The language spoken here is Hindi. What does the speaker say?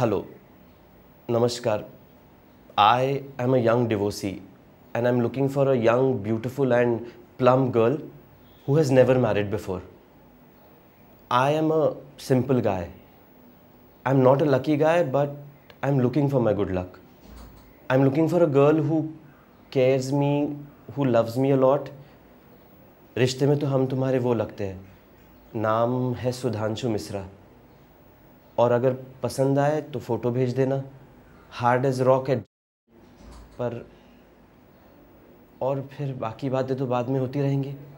हेलो नमस्कार I am a young divorcee and I am looking for a young beautiful and plump girl who has never married before I am a simple guy I am not a lucky guy but I am looking for my good luck I am looking for a girl who cares me who loves me a lot रिश्ते में तो हम तुम्हारे वो लगते हैं नाम है सुधांशु मिश्रा और अगर पसंद आए तो फ़ोटो भेज देना हार्ड एज रॉक एट पर और फिर बाकी बातें तो बाद में होती रहेंगी